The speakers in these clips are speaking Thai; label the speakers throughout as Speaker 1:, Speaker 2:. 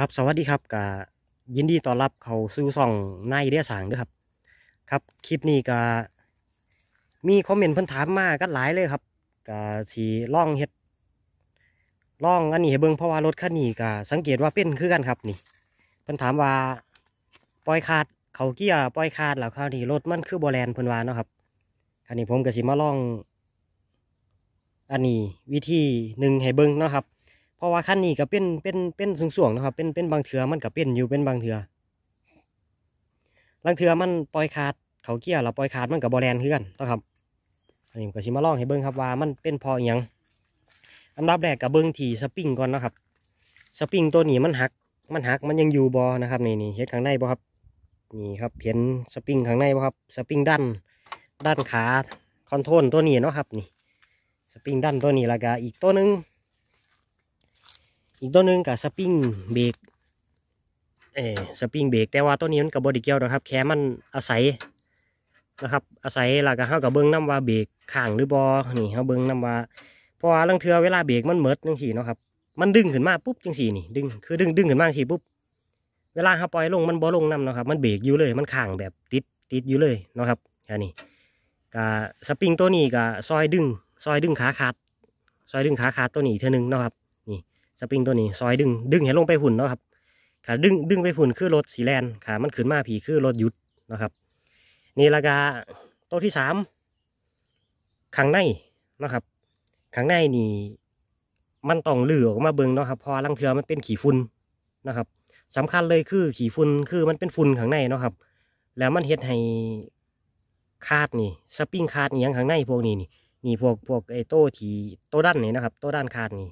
Speaker 1: ครับสวัสดีครับกับยินดีต้อนรับเขาสู่ซองนายเดียสางด้วยครับครับคลิปนี้ก็มีคอมเมนต์เพิ่นถามมาก็หลายเลยครับกับสีล่องเห็ดล่องอันนี้เบิ้งเพราะว่ารถคันนี้ก็สังเกตว่าเป็นคือกันครับนี่เพิ่นถามว่าปล่อยคาดเขาเกี้ยปล่อยคาดแล้วคราวนี้รถมันคือโบแลนเพิ่นว่านนะครับอันนี้ผมก็สีมาล่อง อันนี้วิธีหนึ่งให้เบิ้งนะครับเพราะว่าขั้นนี้ก็เป็นเป็นเป็นสูงๆนะครับเป็นเป็นบางเถือมันก็เป็นอยู่เป็นบางเถือบางเถือมันปล่อยขาดเขาเกี้ยเราปล่อยขาดมันกับบอแลนเพื่อนนะครับอันนี้ก็ชิมาลองให้เบิ้งครับว่ามันเป็นพออย่างอันดับแรกกับเบิ้งที่สปริงก่อนนะครับ สปริงตัวนี้มันหัก มันหักมันยังอยู่บอนะครับนี่นี่เห็นข้างในบอครับนี่ครับเห็นสปริงข้างในบอครับสปริงด้านด้านขาคอนโทรลตัวนี้เนาะครับ นี่ สปริงด้านตัวนี้แล้วก็อีกตัวนึงอีกตัวหนึ่งกับสปริงเบรกเออสปริงเบรกแต่ว่าตัวนี้มันกับบอดี้เกียวนะครับแค่มันอาศัยนะครับอาศัยหลักการเข้ากับเบิ้งน้ำว่าเบรกข่างหรือบอนี่เขาเบิ้งน้ำว่าพอเรื่อลังเทือเวลาเบรกมันเมิดจังสี่เนาะครับ มันดึงขึ้นมาปุ๊บจังสี่นี่ดึงคือดึงดึงขึ้นมาจังสี่ปุ๊บเวลาเขาปล่อยลงมันบอลงน้ำเนาะครับมันเบรกอยู่เลย มันข่างแบบติดติดอยู่เลยเนาะครับอันนี้กับสปริงตัวนี้กับซอยดึง ซอยดึงขาขาดซอยดึงขาขาดตัวนี้เท่านึงเนาะครับสปริงตัวนี้ซอยดึงดึง ให้ลงไปหุ่นเนาะครับขาดึง ดึงไปหุ่น คือรถสีแลนขามันขึ้นมาผีคือรถยุดนะครับนี่ราคาตัวที่สามขังในนะครับขังในนี่ มันต้องเหลือออกมาเบิงเนาะครับพอลังเทือมันเป็นขี่ฝุ่นนะครับ สำคัญเลยคือขี่ฝุ่นคือมันเป็นฝุ่นขังในเนาะครับ แล้วมันเฮ็ดให้คาดนี่สปริงคาดเนียงขังในพวกนี้นี่นี่พวกพวกไอ้โต้ที่โต้ด้านนี่นะครับโต้ด้านคาดนี่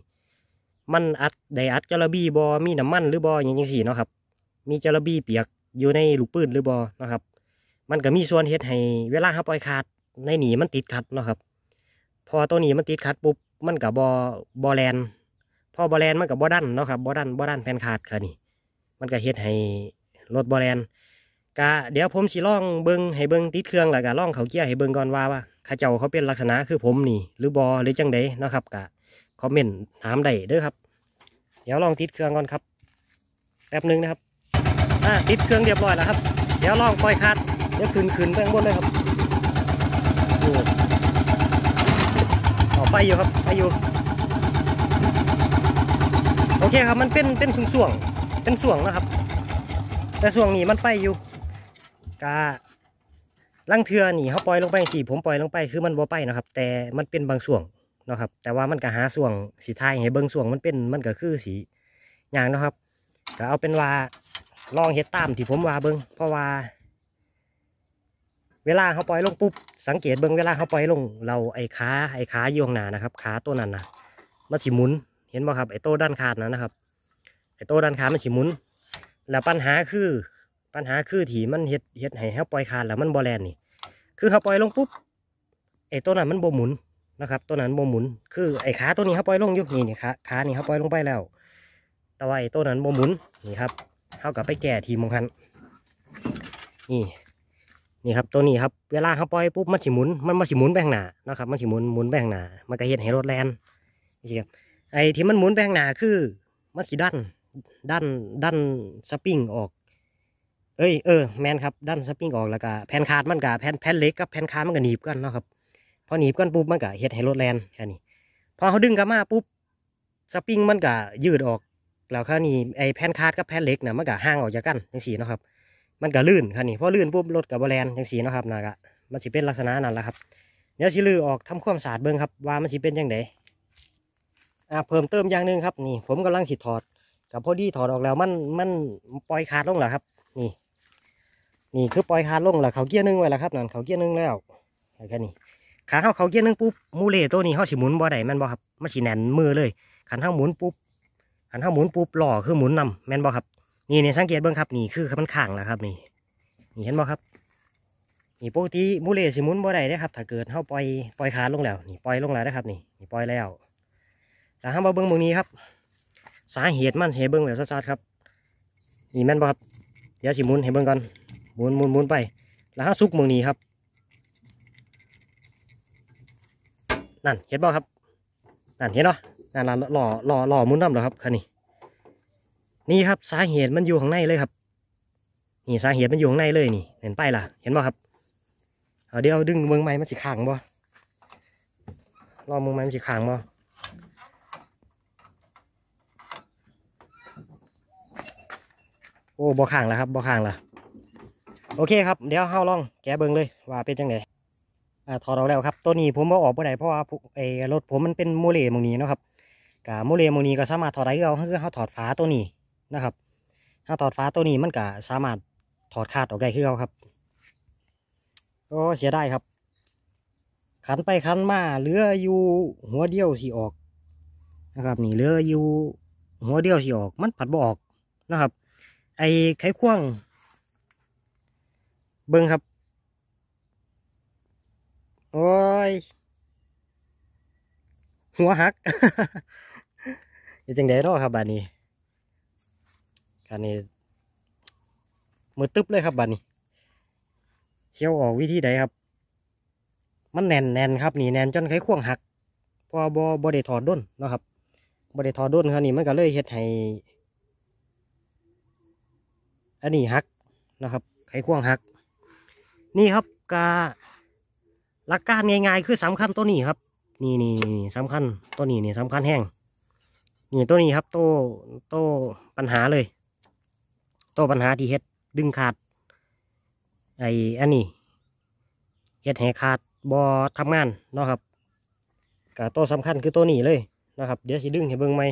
Speaker 1: มันอัดไดอัดจระบี้บอมีน้ำมันหรือบออย่างนี้สี่เนาะครับ มีจระบี้เปียกอยู่ในลูกปืนหรือบอเนาะครับ มันก็มีส่วนเฮ็ดให้ เวลาเขาปล่อยขาดในหนีมันติดขัดเนาะครับ พอตัวหนีมันติดขัดปุ๊บ มันกับบอบอแลนพอบอแลนมันกับบอดันเนาะครับบอดันบอดันแผ่นขาดค่ะนี่ มันก็เฮ็ดให้รถบอแลนกะเดี๋ยวผมสิล่องเบิงให้เบิงติดเครื่องแล้วก็ล่องเขาเกียร์ให้เบิงก่อนว่าว่าข้าเจ้าเขาเป็นลักษณะคือผมนี่หรือบอหรือจังไดเนาะครับกะคอมเมนต์ถามได้เด้อครับ เดี๋ยวลองติดเครื่องก่อนครับแป๊บนึงนะครับอ่าติดเครื่องเรียบร้อยแล้วครับ เดี๋ยวลองปล่อยคัดเดี๋ยวขึ้นขึ้นไปข้างบนเลยครับโอ้ออไปอยู่ครับไปอยู่ โอเคครับ มันเป็นเป็นส่วงๆเป็นส่วงนะครับ แต่ส่วงนี้มันไปอยู่กาลังเทือหนีเขาปล่อยลงไปสี่ผมปล่อยลงไปคือมันบ่ไปนะครับ แต่มันเป็นบางส่วนเนาะครับแต่ว่ามันก็หาส่วงสีไทยให้เบิ้งส่วงมันเป็นมันก็คือสีอย่างเนาะครับก็เอาเป็นว่าลองเห็ดตามที่ผมว่าเบิ้งเพราะว่า เวลาเขาปล่อยลงปุ๊บสังเกตเบิ้งเวลาเขาปล่อยลงเราไอ้ขาไอ้ขาโยงหนานะครับขาตัวนั้นนะมันสีหมุนเห็นไหมครับไอ้โต้ด้านขาดนั้นนะครับ ไอ้โต้ด้านขามันสีหมุนแล้วปัญหาคือปัญหาคือถี่มันเห็ดเห็ดให้เขาปล่อยขาดแล้วมันบอแลนนี่คือเขาปล่อยลงปุ๊บไอ้ตัวนั้นมันบ่หมุนนะครับตัวนั้นโมหมุนคือไอ้ขาตัวนี้ครับปล่อยลงอยู่นี่นี่ขาขานี่ครับปล่อยลงไปแล้วแต่ว่าไอ้ตัวนั้นโมหมุนนี่ครับเท่ากับไปแก่ทีมองคันนี่นี่ครับตัวนี้ครับเวลาเขาปล่อยปุ๊บมันฉิหมุนมันมาฉิหมุนไปข้างหน้านะครับมันฉิหมุนหมุนไปข้างหน้ามันก็เห็นให้รถแลนนี่ครับไอ้ที่มันหมุนไปข้างหน้าคือมันฉีดันดันดันสปริงออก เอ้ยเออแมนครับดันสปริงออกแล้วก็แผ่นคาดมันกับแผ่นแผ่นเล็กกับแผ่นคาดมันก็หนีบกันนะครับอหนีบก้นปุ๊บมันก็เฮ็ดให้รถแลนแค่นี้พอเขาดึงกลับมาปุ๊บสปริงมันก็ยืดออก แล้วค่านี่ไอแผ่นคาดกับแผ่นเล็กเนี่ยมันก็ห่างออกจากกันยังสีนะครับมันก็ลื่นค่ะนี้พอลื่นปุ๊บรถกับบอแลนยังสีนะครับนะกะมันสิเป็นลักษณะนั้นแหละครับเดี๋ยวสิลือออกทำความสะอาดเบิ้งครับว่ามันสิเป็นยังไงอ่ะเพิ่มเติมอย่างหนึ่งครับ นี่ ผมกำลังสิถอดกับพอดีถอดออกแล้วมันมันปล่อยคาดลงเหรอครับ นี่นี่คือปล่อยคาดลงเหรอเขาเกี้ยนึงไว้แล้วครับนั่นเขาเกี้ยนึงแล้วแค่นี้ขันเท้าเขาเกียรนนึงปุ๊บมูเล่ตัวนี้เขาสิหมุนบ่อใดแม่นบ่ครับมันสิแน่นมือเลยขันเท้าหมุนปุ๊บขันเท้าหมุนปุ๊บหล่อคือหมุนนำแม่นบ่ครับ นี่เนี่ยสังเกตเบิ้งครับ นี่คือมันข้างแล้วครับ นี่ นี่เห็นบ่ครับนี่ปกติมูเล่สิหมุนบ่ได้นะครับ ถ้าเกิดเขาปล่อยปล่อยขาลงแล้วนี่ปล่อยลงแล้วนะครับ นี่นี่ปล่อยแล้วแต่ห้ามมาเบิ้งตรงนี้ครับ สาเหตุมันเห็ุเบิ้งแบบซัดๆครับนี่แม่นบ่ครับ เดี๋ยวสิหมุนเห้เบิ้งก่อนหมุนหมุนหมุนไป แล้วห้าซุกเมืองนี้ครับนั่นเห็นบ่ครับนั่นเห็นเนาะนั่นหล่อหล่อหล่อมุนน้ำเหรอครับคันนี้ นี่ครับสาเหตุมันอยู่ข้างในเลยครับ นี่สาเหตุมันอยู่ข้างในเลยนี่เห็นป้ายล่ะเห็นบ่ครับเอาเดี๋ยวดึงเมืองไม้มันสิขังบ่รอเมืองไม้มันสิขังบ่โอ้บ่ขังแล้วครับบ่ขังแล้วโอเคครับเดี๋ยวเ้าลองแกเบิ่งเลยว่าเป็นยังไงอ่าถอดออกแล้วครับ ตัวนี้ผมว่ออกไ่ได้เพราะว่าไอ้รถผมมันเป็นโมเลมงนี้นะครับกับโมเลมงนี้ก็สามารถถอดได้เอาคือเขาถอดฝาตัวนี้นะครับถ้าถอดฝาตัวนี้มันก็สามารถถอดคาดออกได้คือเราครับโอ้เสียได้ครับ ขันไปขันมาเหลืออยู่หัวเดียวสีออก นะครับ นี่เหลืออยู่หัวเดียวสีออก มันผัดบออกนะครับ ไอ้ไขควง เบิ้งครับโอ้ย หัวหักยังจังไดรอครับบานนี้การนี้ มือตึ๊บเลยครับบานนี้ เชี่ยวออกวิธีใดครับ มันแน่นแน่นครับนี่แน่นจนไข้ควงหัก พอบอบอได้ถอดด้นนะครับบอได้ถอดด้นครับนี่มันก็เลยเห็ดให้อันนี้หัก นะครับ ไข้ควงหัก นี่ครับกาหลักการง่ายๆคือสำคัญตัวนี้ครับ นี่นี่สำคัญตัวนี้นี่สำคัญแห้งนี่ตัวนี้ครับ โตโตปัญหาเลย โตปัญหาที่เฮ็ดดึงขาดไอ้อันนี้เฮ็ดแหขาดบอทำงานเนาะครับกับตสำคัญคือตัวนี้เลยนะครับเดี๋ยวสิดึงให้เบิ้งไหม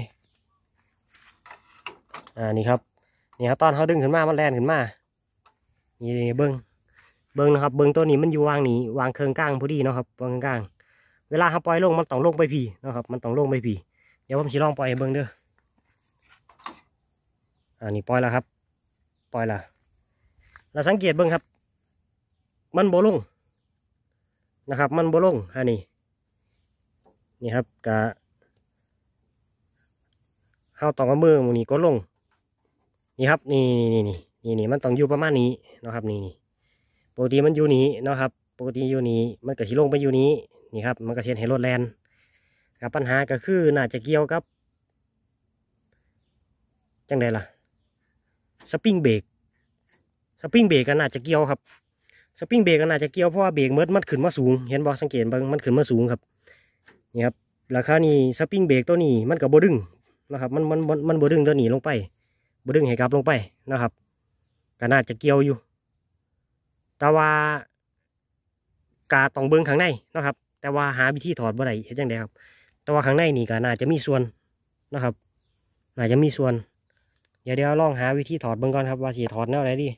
Speaker 1: อ่านี่ครับนี่ครับตอนเขาดึงขึ้นมามันแลนขึ้นมา นี่เบิ้งเบิ้งนะครับ เบิ้งตัวนี้มันอยู่วางนี้วางเครืองกลางพอดีเนาะครับวางเคืองกลาง เวลาเขาปล่อยลงมันต้องลงไปพีนะครับ มันต้องลงไปพีเดี๋ยวผมจะลองปล่อยเบิ้งเด้ออันนี้ปล่อยแล้วครับ ปล่อยละเราสังเกตเบิ้งครับ มันโบลงนะครับ มันโบลง อันนี้ นี่ครับกะเข้าตองกรมือมูนี้ก็ลง นี่ครับ นี่นี่นี่นี่นี่มันต้องอยู่ประมาณนี้นะครับนี่นี่ปกติมันอยู่นี้นะครับ ปกติอยู่นี้มันก็ชิลงไปอยู่นี้นี่ครับ มันก็เช็ดให้รถแลนครับปัญหาก็คือ น่าจะเกี่ยวกับ จังไดล่ะ สปริงเบรก สปริงเบรกก็น่าจะเกี่ยวครับ สปริงเบรกก็น่าจะเกี่ยว เพราะว่าเบรกมันมันขึ้นมาสูง เห็นบอสังเกตบางมันขึ้นมาสูงครับ นี่ครับ ราคานี้สปริงเบรกตัวนี้ มันกับบดึงนะครับ มันมันมันบดึงตัวนี้ลงไป บดึงให้กลับ ลงไปนะครับ ก็น่าจะเกี่ยวอยู่แต่ว่ากาต้องเบิ้งข้างในนะครับ แต่ว่าหาวิธีถอดบ่ได้เห็นยังไงครับ แต่ว่าข้างในนี่ก็น่าจะมีส่วนนะครับน่าจะมีส่วนเดี๋ยวเดี๋ยวลองหาวิธีถอดเบิ้งก่อนครับว่าสีถอดแนวไหนดี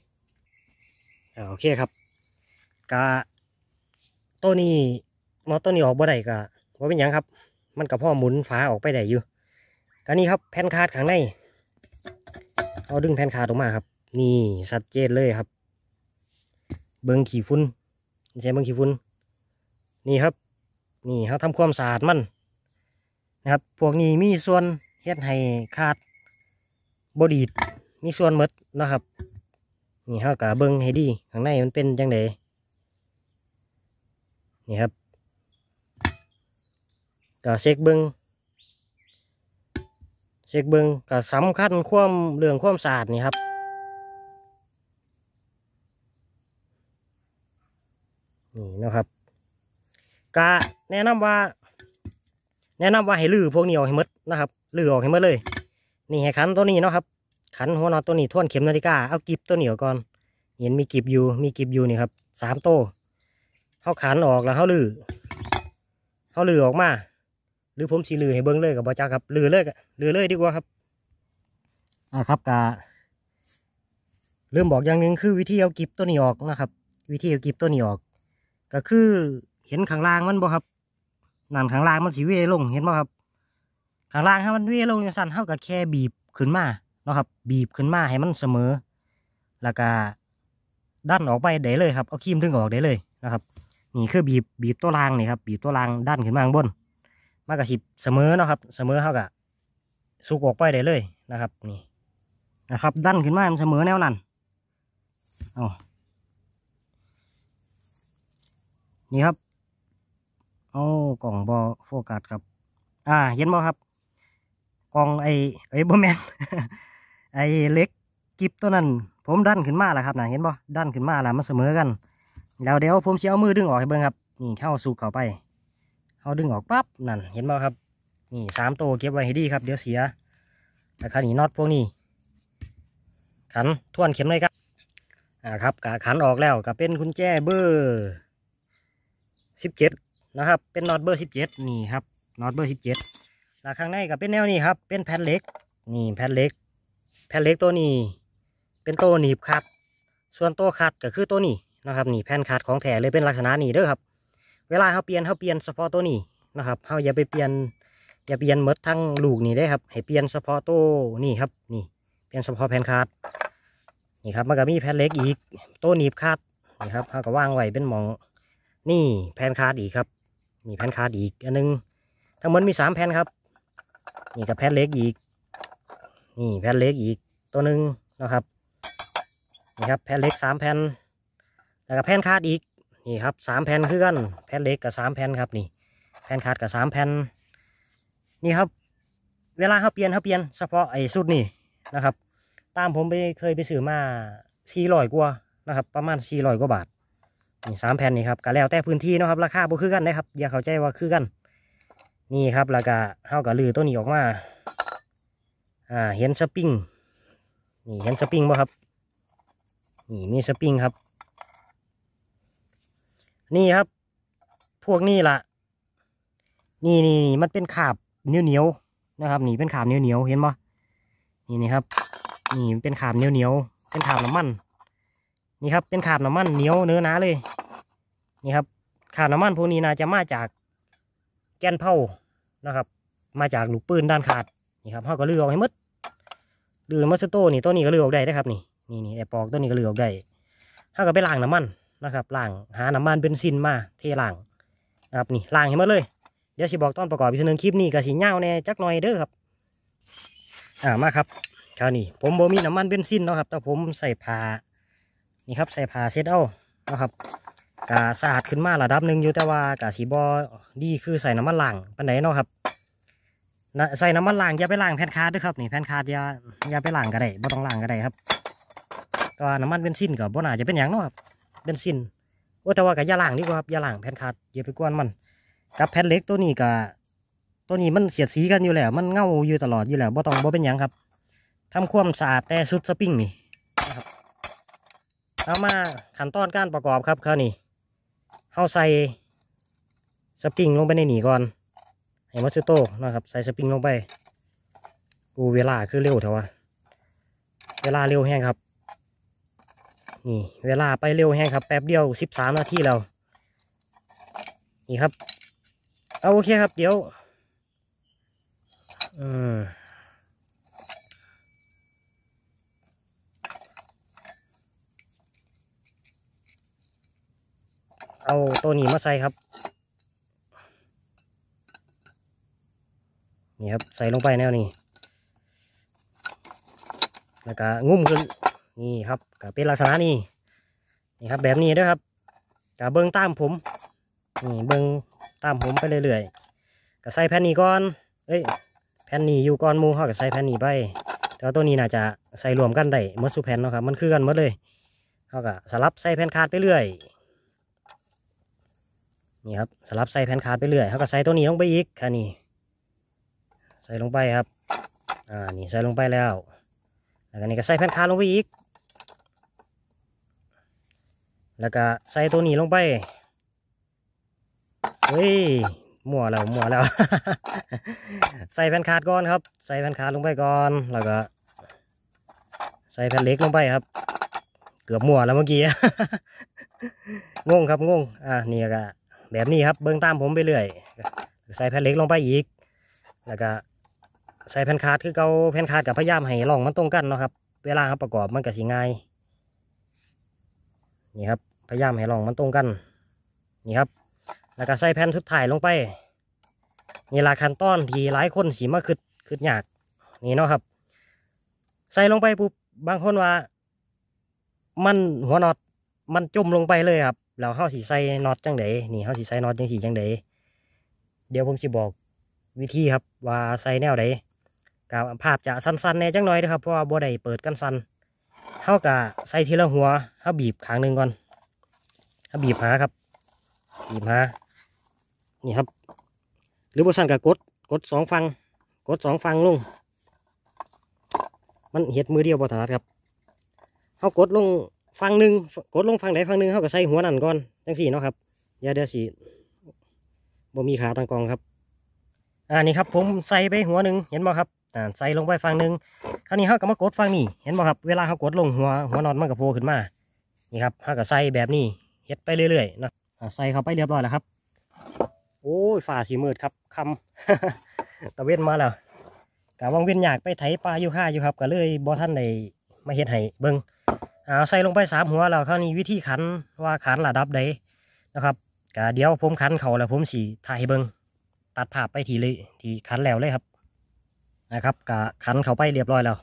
Speaker 1: อโอเคครับกาตัวนี้มอตัวนี้ออกบ่ได้ก็ว่าเป็นยังครับ มันกับพ่อหมุนฝาออกไปได้อยู่ก็นี้ครับแผ่นคาดข้างในเอาดึงแผ่นคาดออกมาครับนี่ชัดเจนเลยครับเบิ้งขี้ฝุ่นไม่ใช่เบิ้งขี้ฝุ่น นี่ครับ นี่เขาทำความสะอาดมันนะครับ พวกนี้มีส่วนเฮ็ดให้ขาดบดีดมีส่วนมดนะครับ นี่เขากะเบิ้งให้ดีข้างในมันเป็นยังไงนี่ครับกะเช็คเบิ้งเช็คเบิ้งกะสำคัญความเรื่องความสะอาดนี่ครับนี่นะครับกะแนะนำว่า แนะนำว่าให้ลื้อพวกนี้ออกให้มดนะครับลื้อออกให้มดเลย นี่ให้ขันตัวนี้เนาะครับขันหัวนอนตัวนี้ท่วนเข็มนาฬิกาเอากิบตัวเหนียวก่อนเห็นมีกิบอยู่ มีกิบอยู่นี่ครับสามโตเขาขันออกแล้วเขาลื้อเขาลื้อออกมา หรือผมสีลื้อให้เบิ้งเลยกับบอจ้าครับลื้อเลยลื้อเลยดีกว่าครับอ่าครับกาเริ่มบอกอย่างหนึ่งคือวิธีเอากิบตัวนี้ออกนะครับ วิธีเอากิบตัวนี้ออกก็คือเห็นข้างล่างมันบ่ครับน่นข้างล่างมันสีเวลง เห็นบ่ครับข้างล่างถ้ามันเวลงจะสั่นเท่ากับแค่บีบขึ้นมาเนาะครับ บีบขึ้นมาให้มันเสมอ แล้วก็ดันออกไปได้เลยครับ เอาคีมถึงออกได้เลยนะครับ นี่คือบีบบีบตัวรางนี่ครับ บีบตัวรางดันขึ้นมาข้างบน มากระสิบเสมอเนาะครับ เสมอเท่ากับสุกออกไปได้เลยนะครับ นี่ นะครับดันขึ้นมาเสมอแนวนั้นอ๋อนี่ครับเอากล่องบอโฟกัสครับ อ่า เห็นบอครับ กล่องไอไอบอแมนไอเล็กกิบตัวนั้น ผมดันขึ้นมาแล้วครับนะเห็นบอดันขึ้นมาแล้วมันเสมอกัน แล้วเดี๋ยวผมเชี่อวมือดึงออกให้เบิ้งครับ นี่เข้าสู่เข้าไปเขาดึงออกปั๊บ นั่น เห็นบอครับ นี่สามตัวเก็บไว้ให้ดีครับ เดี๋ยวเสีย แต่ขันนี้น็อตพวกนี้ ขันท่วนเข็มเลยครับ อ่าครับกะขันออกแล้วกะเป็นคุณแจเบอร์สิบเจ็ดนะครับเป็นน็อตเบอร์สิบเจ็ดนี่ครับน็อตเบอร์สิบเจ็ดแล้วข้างในก็เป็นแนวนี้ครับเป็นแผ่นเล็ก นี่แผ่นเล็ก แผ่นเล็กตัวนี้ เป็นตัวหนีบครับส่วนตัวคัดก็คือตัวนี้นะครับ นี่แผ่นคัดของแถเลยเป็นลักษณะนี้เด้อครับเวลาเขาเปลี่ยนเขาเปลี่ยนเฉพาะตัวนี้นะครับเขาอย่าไปเปลี่ยน อย่าเปลี่ยนเมดทั้งลูกนี่ได้ครับให้เปลี่ยนเฉพาะตัวนี่ครับ นี่เปลี่ยนเฉพาะแผ่นคัดนี่ครับ มันก็มีแผ่นเล็กอีกตัวหนีบคัดนี่ครับเขาก็ว่างไว้เป็นมองนี่แผ่นคาดอีกครับนี่แผ่นคาดอีกอันนึงทั้งหมดมีสามแผ่นครับ นี่กับแผ่นเล็กอีก นี่แผ่นเล็กอีกตัวหนึ่งนะครับนี่ครับแผ่นเล็กสามแผ่น แล้วก็แผ่นคาดอีกนี่ครับสามแผ่นคือกันแผ่นเล็กกับสามแผ่นครับนี่ แผ่นคาดกับสามแผ่นนี่ครับ เวลาเขาเปลี่ยนเขาเปลี่ยนเฉพาะไอ้สุดนี่นะครับ ตามผมไปเคยไปซื้อมาสี่ร้อยกว่านะครับ ประมาณสี่ร้อยกว่าบาทนี่สามแผ่นนี่ครับก็แล้วแต่พื้นที่นะครับราคาบุคือกันนะครับอย่าเข้าใจว่าคือกัน นี่ครับแล้วก็เ้ากบลือตัวนี้ออกมาอ่าเห็นสปริงนี่เห็นสปริงบ่ครับ นี่มีสปริงครับ นี่ครับ พวกนี้ล่ะ นี่นี่มันเป็นขาบเหนียวเหนียวนะครับ นี่เป็นขาบเหนียวเหนียวเห็นบ่นี่นี่ครับ นี่เป็นขาบเหนียวเหนียวเป็นขาบน้ำมันนี่ครับเป็นขาบน้ำมันเหนียวเนื้อนาเลย นี่ครับขาบน้ำมันพวกนี้นะจะมาจากแกนเผานะครับ มาจากลูกปืนด้านขาดนี่ครับเขาก็เลือกออกให้มดดื่มมัสโต้นี่ตัวนี้ก็เลือกออกได้นะครับนี่นี่นี่ไอปอกตัวนี้ก็เลือกออกได้ถ้าก็ไปล้างน้ำมันนะครับล้างหาน้ำมันเบนซินมา เทล้างนะครับนี่ล้างให้หมดเลยเดี๋ยวสิบอกตอนประกอบอีกหนึงคลิปนี้ก็สีเงาแน่จักหน่อยเด้อครับอ่ามาครับคราวนี้ ผมบ่มีน้ำมันเบนซินเนาะครับ แต่ผมใส่ผ้านี่ครับใส่ผ้าเช็ดเอานะครับกาสะอาดขึ้นมาระดับหนึ่งอยู่แต่ว่ากาสีบอดีคือใส่น้ำมันล้างปันไหนเนาะครับใส่น้ำมันล้างอย่าไปล้างแผ่นคาดด้วยครับนี่แผ่นคาดอย่าอย่าไปล้างก็ได้บ่ต้องล้างก็ได้ครับก็น้ำมันเบนซินกับบ่น่าจะเป็นอย่างเนาะครับเบนซินโอ้แต่ว่ากาอยาล้างดีกว่าครับยาล้างแผ่นคาดอย่าไปกวนมัน กับแผ่นเล็กตัวนี้กับตัวนี้มันเสียดสีกันอยู่แล้วมันเงาอยู่ตลอดอยู่แล้วบ่ต้องบ่เป็นอย่างครับทำความสะอาดแต่สุดสปริงนี่เอามาขั้นตอนการประกอบครับครอนี่เฮาใส่สปริงลงไปในหนีก่อน ให้มัตสึโตนะครับ ใส่สปริงลงไปกูเวลาคือเร็วเถอะวะ เวลาเร็วแห้งครับ นี่ เวลาไปเร็วแห้งครับแป๊บเดียวสิบสามนาทีแล้ว นี่ครับ เอาโอเคครับเดี๋ยว อืมเอาตัวนี้มาใส่ครับ นี่ครับใส่ลงไปแนวนี้แล้วก็งุ้มขึ้น นี่ครับก็เป็นลักษณะนี้ นี่ครับ แบบนี้ด้วยครับก็เบิ้งตามผม นี่เบิ้งตามผมไปเรื่อยๆก็ใส่แผ่นนี้ก่อนเอ้ย แผ่นนี้อยู่ก่อนมูเขาก็ใส่แผ่นนี้ไปแต่ว่าตัวนี้น่าจะใส่รวมกันได้มัดสุแผ่นเนาะครับ มันคือกันมดเลยเขาก็สลับใส่แผ่นคาดไปเรื่อยนี่ครับสลับใส่แผ่นคาร์ดไปเรื่อยเขาก็ใส่ตัวนี้ลงไปอีกค่ะนี่ใส่ลงไปครับ อ่านี่ใส่ลงไปแล้วแล้วก็นี่ก็ใส่แผ่นคาร์ดลงไปอีก แล้วก็ใส่ตัวนี้ลงไปเฮ้ยมั่วแล้วมั่วแล้ว ใส่แผ่นคาร์ดก่อนครับ ใส่แผ่นคาร์ดลงไปก่อนแล้วก็ ใส่แผ่นเล็กลงไปครับ เกือบมั่วแล้วเมื่อกี้งงครับงงอ่านี่ก็แบบนี้ครับเบื้องตามผมไปเรื่อยใส่แผ่นเล็กลงไปอีก แล้วก็ ใส่แผ่นคาดคือเกาแผ่นคาดกับพยายามให้ลอง มันตรงกันเนาะครับ เวลาครับประกอบมันก็สิง่าย นี่ครับ พยายามให้ลองมันตรงกัน นี่ครับแล้วก็ใส่แผ่นทุดถ่ายลงไปนี่ละขั้นตอนที่หลายคนสีมาคืดคขึ้นยาก นี่เนาะครับ ใส่ลงไปปุ๊บบางคนว่า มันหัวนอดมันจมลงไปเลยครับเราเข้าสีใส่น็อตจังไดนี่เข้าสีใส่น็อตจังสีจังไดเดี๋ยวผมจะบอกวิธีครับว่าใส่แนวไดกับภาพจะสั้นๆแน่จังน้อยนะครับเพราะว่าบวใด้เปิดกันสั้นเท่ากับใส่ทีละหัวเข้าบีบขางหนึ่งก่อนเข้าบีบหาครับ บีบหานี่ครับ หรือบสั้นกับกด กดสองฟัง กดสองฟังลง มันเห็ดมือเดียวบอถนัดครับ เข้ากดลงฟังหนึ่งกดลงฟังไหนฟังหนึ่งเขาก็ใส่หัวนั่นก่อนจังสี่เนาะครับยาเดียสีบ่มีขาตั้งกองครับอ่านี่ครับ ผมใส่ไปหัวหนึ่งเห็นไหมครับ อ่าใส่ลงไปฟังหนึ่งคราวนี้เขาก็มากดฟังนี่เห็นไหมครับเวลาเขากดลงหัวหัวนอนมันก็โผล่ขึ้นมา นี่ครับเขาก็ใส่แบบนี้เฮ็ดไปเรื่อยๆนะใส่เข้าไปเรียบร้อยแล้วครับ โอ้ยฝ่าสีมืดครับคำตะเวนมาแล้วกะว่างเวียนอยากไปไถปลาอยู่ค่าอยู่ครับ ก็เลยบ่ท่านในมาเฮ็ดให้เบิ้งเอาใส่ลงไปสามหัวแล้วคราวนี้วิธีขันว่าขันระดับใดนะครับก็เดี๋ยวผมขันเขาแล้ว ผมสีถ่ายให้เบิงตัดภาพไปทีเลยทีขันแล้วเลยครับนะครับก็ขันเขาไปเรียบร้อยแล้ว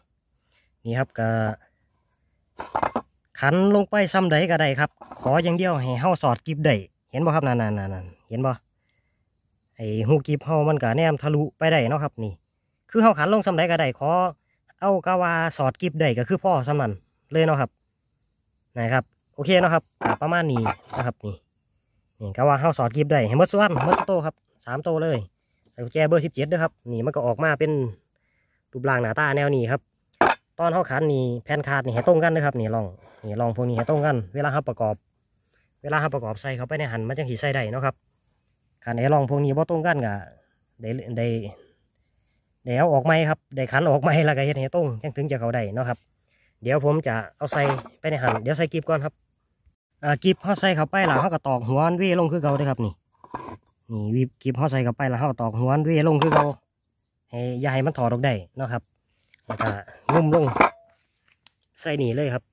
Speaker 1: นี่ครับก็ขันลงไปซ้ำใดก็ได้ครับ ขออย่างเดียวให้เฮาสอดกิบได้เห็นบ่ครับนั่นนั่นนั่นเห็นบ่ไอ้หูกิบเฮามันก็แนมทะลุไปได้เนาะครับ นี่ คือเฮาขันลงซ้ำใดก็ได้ขอเอากะว่าสอดกิบได้ก็คือพ่อซ้ำนั่นเลยเนาะครับนะครับโอเคนะครับกประมาณนี้นะครับนี่นี่ก็ว่าเ้าสอดกีบได้เห็นมดสวนมดโตครับสามโต เลยใส่กุญแจเบอร์สิบเจ็ดด้วยครับ นี่มันก็ออกมาเป็นรูปร่างหน้าตาแนวนี้ครับ ตอนเ้าขันนี่แผ่นขาดนี่ให้ตรงกันนะครับนี่ลองนี่ลองพวกนี้ให้ตรงกันเวลาเ้าประกอบ เวลาเ้าประกอบใส่เข้าไปในหันมันจะขีดใส่ได้นะครับขันไอ้ลองพวกนี้บ่ตรงกันกะได้ได้เดี๋ยวออกไหมครับได้ขันออกไหมแล้วก็เห็นให้ตรงยังถึงจะเขาได้นะครับเดี๋ยวผมจะเอาใส่ไปในหันเดี๋ยวใส่กีบก่อนครับ อ่ากีบเขาใส่เข้าไปแล้วเขาก็ตอกหัวนวีลงคือเก่า้วยครับนี่ นี่วีกีบเขาใส่เข้าไปแล้วเขาตอกหัวนวีลงคือเก่าให้ยายมันถอดออกได้นะครับแล้วก็งุ่มลงใส่หนีเลยครับ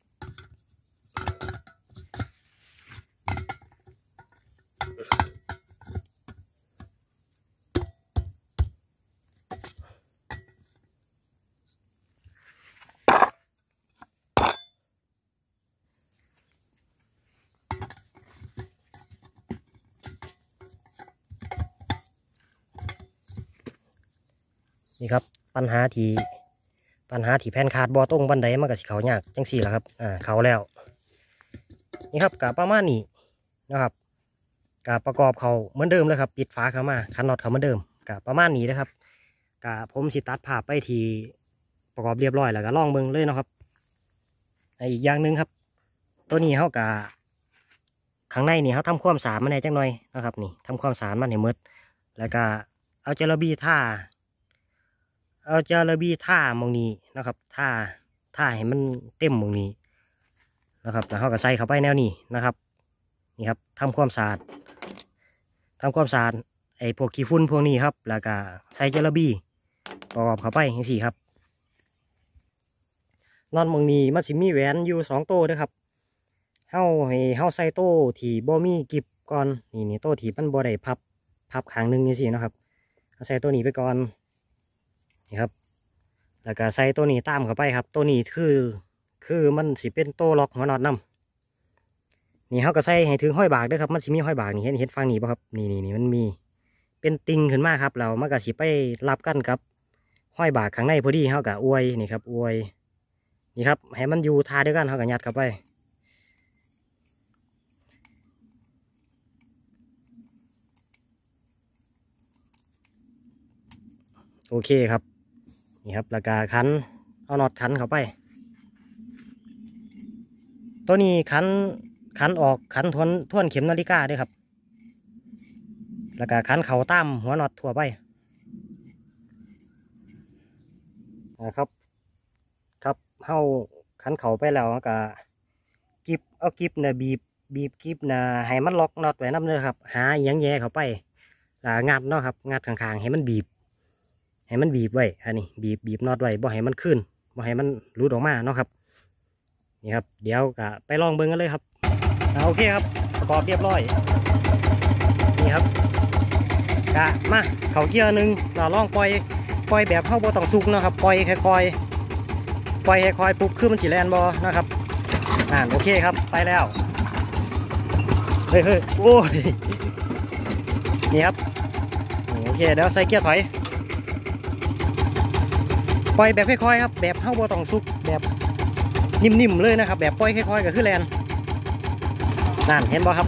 Speaker 1: นี่ครับปัญหาที่ปัญหาที่แผ่นขาดบอตรงบันไดมันกสิเขายากจังสี่แลละครับอ่าเขาแล้ว นี่ครับกับประมาณนี้นะครับกับประกอบเขาเหมือนเดิมเลยครับปิดฝาเขามาคันน็อตเขาเหมือนเดิมกับประมาณนี้นะครับกับผมสิตัดผ่าไปทีประกอบเรียบร้อยแล้วก็ล่องเบิ้งเลยนะครับอีกอย่างหนึ่งครับ ตัวนี้เขากับข้างในนี่เขาทำความสามมันในจังหน่อยนะครับนี่ทำความสามมันให้มืดแล้วก็เอาเจลบีท่าเราจะระบีท่ามองนี้นะครับท่าท่าให้มันเต็มมองนี้ นะครับแล้วเขาก็ใส่เข้าไปแนวนี้นะครับ นี่ครับ ทำความสะอาดทำความสะอาดไอ้พวกขี้ฝุ่นพวกนี้ครับ แล้วก็ใส่เจลบี้ประกอบเข้าไปอย่างสี่ครับนอนมองนี้มันสิมีแหวนอยู่สองโต้นะครับเข้าให้เข้าใส่โต้ถี่บ่มีกิบก่อนนี่นี่โต้ถี่มันบ่ได้พับพับขางหนึ่งนี่สินะครับเอาใส่ตัวนี้ไปก่อนนี่ครับ แล้วก็ใส่ตัวนี้ตามเข้าไปครับ ตัวนี้คือคือมันสิเป็นตัวล็อกหัวนอดนำ นี่เขาก็ใส่ให้ถึงห้อยบากด้วยครับ มันสิมีห้อยบากนี่เห็นเห็นฟังนี่ป่ะครับ นี่นี่นี่มันมี เป็นติงขึ้นมาครับเรามันก็สิไปรับกันครับห้อยบากข้างในพอดีเขาก็อวยนี่ครับ อวย นี่ครับ ให้มันอยู่ทาด้วยกันเขาก็ยัดเข้าไป โอเคครับนี่ครับ แล้วก็คันเอาน็อตคันเข้าไป ตัวนี้คันคันออกคันทวนทวนเข็มนาฬิกาด้วยครับ แล้วก็คันเข่าตามหัวน็อตทั่วไปนะครับ ครับเข้าคันเข่าไปแล้วก็กิบเอากิบเนะบีบบีบกิบนะให้มันล็อกน็อตไว้น้ำเนื้อครับ หาอย่างแย่เข้าไปลงัดเนาะครับงัดข้างๆให้มันบีบให้มันบีบไว้อันนี้บีบบีบน็อตไว้บ่ให้มันขึ้นบ่ให้มันรูดออกมาเนาะครับนี่ครับ เดี๋ยวก็ไปลองเบิ้งกันเลยครับโอเคครับประกอบเรียบร้อยนี่ครับกะมาเขาเกียร์หนึ่งเราลองปล่อยปล่อยแบบเข้าบ่ต้องสุกนะครับ ปล่อยค่อยปล่อยค่อยปุ๊บคือมันสีแลนบอนะครับอ่านโอเคครับ ไปแล้ว เฮ้ยเฮ้ยโอ้ยนี่ครับโอเคเดี๋ยวใส่เกียร์ถอยปล่อยแบบค่อยๆครับแบบเข้าบ่ต้องซุกแบบนิ่มๆเลยนะครับ แบบปล่อยค่อยๆ ก็คือแลนนั่นเห็นบ่ครับ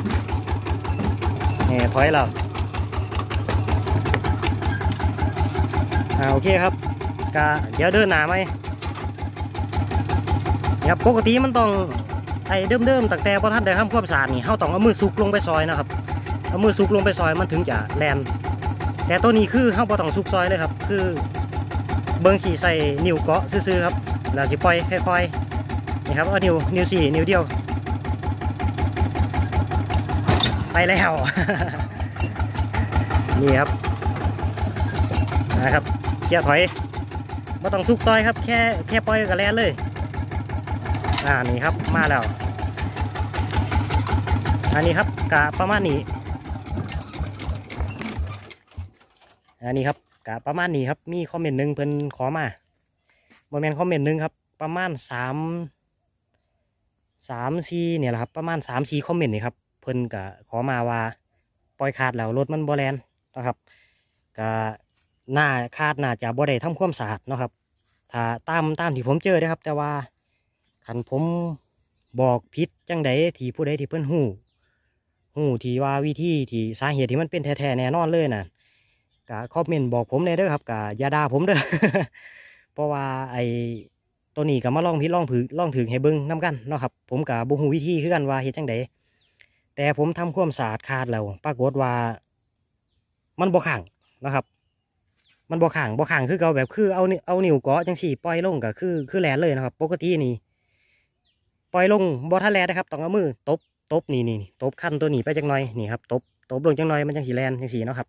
Speaker 1: เนี่พอยเราอ่าโอเคครับกะเดี๋ยวเดินหนาไหมครับปกติมันต้องไอ้เดิมๆตั้งแต่พอท่านได้ทำความสะอาดนี่เขาต้องเอามือซุกลงไปซอยนะครับเอามือซุกลงไปซอยมันถึงจะแลนแต่ตัวนี้คือเขาบ่ต้องซุกซอยเลยครับ คือเบิ้งสีใส่นิ้วเกาะซื่อๆครับแล้วสิปล่อยค่อยๆนี่ครับเอานิ้วนิ้วสี่นิ้วเดียว ไปแล้วนี่ครับนะครับเกียร์ถอยไม่ต้องซุกซอยครับ แค่แค่ปล่อยกับแลนเลยอ่านี่ครับมาแล้วอันนี้ครับกะประมาณนี้ อันนี้ครับ็ประมาณนี้ครับมีคอมเมนต์หนึ่งเพิ่นขอมาบมแมนคอมเมนต์หนึ่งครับ ประมาณสามสามสีเนี่ยแหละครับ ประมาณสามสีคอมเมนต์นี่ครับเพิ่นก็ขอมาว่าปล่อยขาดแล้วรถมันบอแลนนะครับก็หน้าคาดหน้าจะบอได้ทำความสะอาดนะครับ ถ้าตามตามที่ผมเจอน้ครับแต่ว่าขันผมบอกพิษจังไดที่ผู้ใดที่เพิ่นหูหูที่ว่าวิธีที่สาเหตุที่มันเป็นแท้ๆแน่นอนเลยนะ่ะกคอมเมนต์บอกผมเลยเด้อครับกับยาดาผมเด้อเพราะว่าไอ้ตัวนี้ก็มาลองพิลองผือลองถึงให้เบิ้งน้ากันเนาะครับ ผมกับบุฮูวิธีคือกันว่าเฮ็ดจังไดแต่ผมทำความสะอาดคาดแล้วปรากฏว่า มันบ่ขังนะครับ มันบ่ขังบ่ขังคือเกาแบบคือเอาเอานิ้วเกาะจังสี่ปล่อยลงก็คือคือแลเลยนะครับ ปกตินี่ปล่อยลงบอท่าแลนนะครับต้องเอามือตบตบนี่นี่ตบขั้นตัวนี้ไปจังหน่อยนี่ครับตบตบลงจังหน่อย มันจังสีแลนจังสีนะครับ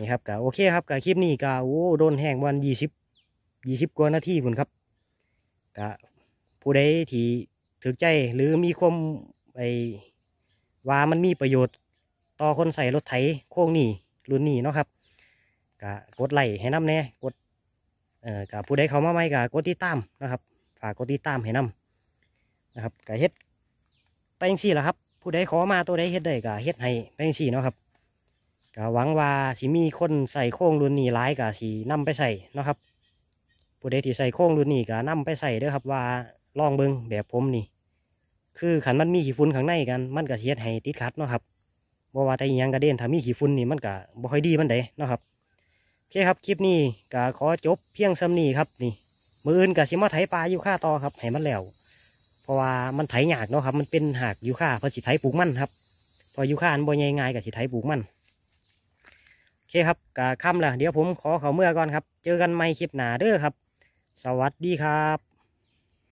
Speaker 1: นี่ครับกะโอเคครับกะคลิปนี้กะโอ้โดนแห้งวันยี่สิบยี่สิบกว่านาทีคุณครับกะผู้ใดที่ถือใจหรือมีความไอว่ามันมีประโยชน์ ต่อคนใส่รถไถโค้งนี่รุ่นนี้เนาะครับกะกดไลค์ให้น้ำแน่กด เอ่อกะผู้ใดเขามาไม่กะกดติดตามนะครับฝากกดติดตามให้น้ำนะครับกะเฮ็ดไปยังสี่ละครับ ผู้ใดขอมาตัวใดเฮ็ดได้กะเฮ็ดให้ไปยังสี่เนาะครับก็หวังว่าสิมีคนใส่โค้งรุ่นนี้ร้ายกับสีนำไปใส่นะครับผู้ใดที่ใส่โค้งรุ่นนี้ก็นำไปใส่เด้อครับ ว่าลองเบิ้งแบบผมนี่ คือขันมันมีขี้ฝุ่นข้างในกัน มันก็เสียดให้ติดขัดเนาะครับบ่ว่าแต่ยังกระเด็นถ้ามีขี้ฝุ่นนี่มันก็บ่ค่อยดีมันเดเนาะครับ โอเคครับคลิปนี้ก็ขอจบ เพียงซ้ำนี้ครับนี่ มืออื่นกับิมาไถปลาอยู่ค่าต่อครับให้มันแล้ว เพราะว่ามันไถหยากเนาะครับมันเป็นหากอยู่ค่าเพอสิไถปลูกมันครับ พออยู่ค่าอันบ่ใหญ่ง่ายกับสิไถปลูกมันเคครับกะคำละเดี๋ยวผมขอเขาเมื่อก่อนครับ เจอกันใหม่คลิปหนาเด้อครับ สวัสดีครับ